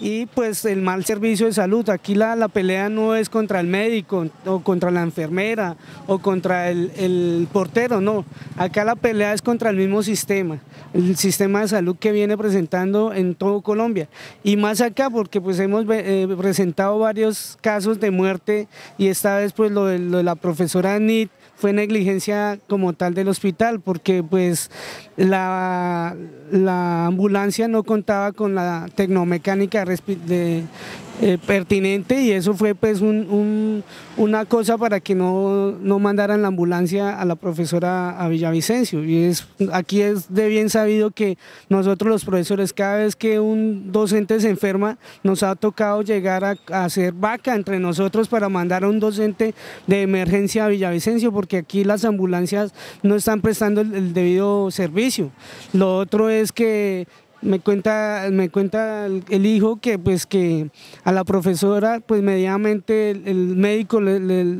y pues el mal servicio de salud. Aquí la, pelea no es contra el médico o contra la enfermera o contra el, portero, no. Acá la pelea es contra el mismo sistema, el sistema de salud que viene presentando en todo Colombia. Y más acá porque pues hemos eh, presentado varios casos de muerte y esta vez pues lo de, la profesora Anit, fue negligencia como tal del hospital, porque pues la, la ambulancia no contaba con la tecnomecánica eh, pertinente y eso fue pues una cosa para que no, mandaran la ambulancia a la profesora a Villavicencio. Y es, aquí es de bien sabido que nosotros los profesores cada vez que un docente se enferma nos ha tocado llegar a, hacer vaca entre nosotros para mandar a un docente de emergencia a Villavicencio porque que aquí las ambulancias no están prestando el, debido servicio. Lo otro es que me cuenta, me cuenta el hijo que pues que a la profesora pues medianamente el, médico le,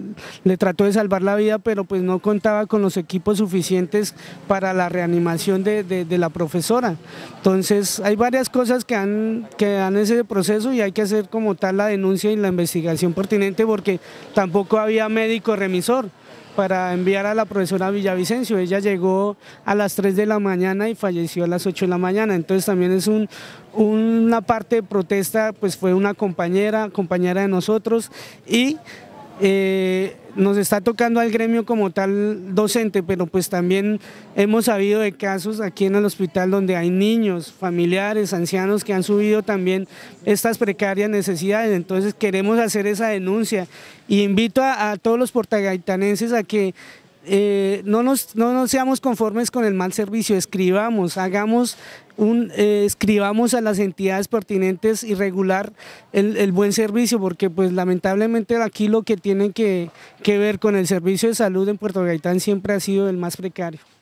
trató de salvar la vida pero pues no contaba con los equipos suficientes para la reanimación de, la profesora. Entonces hay varias cosas que han, que dan ese proceso y hay que hacer como tal la denuncia y la investigación pertinente porque tampoco había médico remisor para enviar a la profesora Villavicencio. Ella llegó a las 3 de la mañana y falleció a las 8 de la mañana. Entonces también es un, una parte de protesta, pues fue una compañera, compañera de nosotros y eh, nos está tocando al gremio como tal docente, pero pues también hemos sabido de casos aquí en el hospital donde hay niños, familiares, ancianos que han subido también estas precarias necesidades. Entonces queremos hacer esa denuncia y invito a todos los portagaitanenses a que eh, no, nos, no seamos conformes con el mal servicio, escribamos, hagamos un, eh, escribamos a las entidades pertinentes y regular el, el, buen servicio, porque pues lamentablemente aquí lo que tiene que, que ver con el servicio de salud en Puerto Gaitán siempre ha sido el más precario.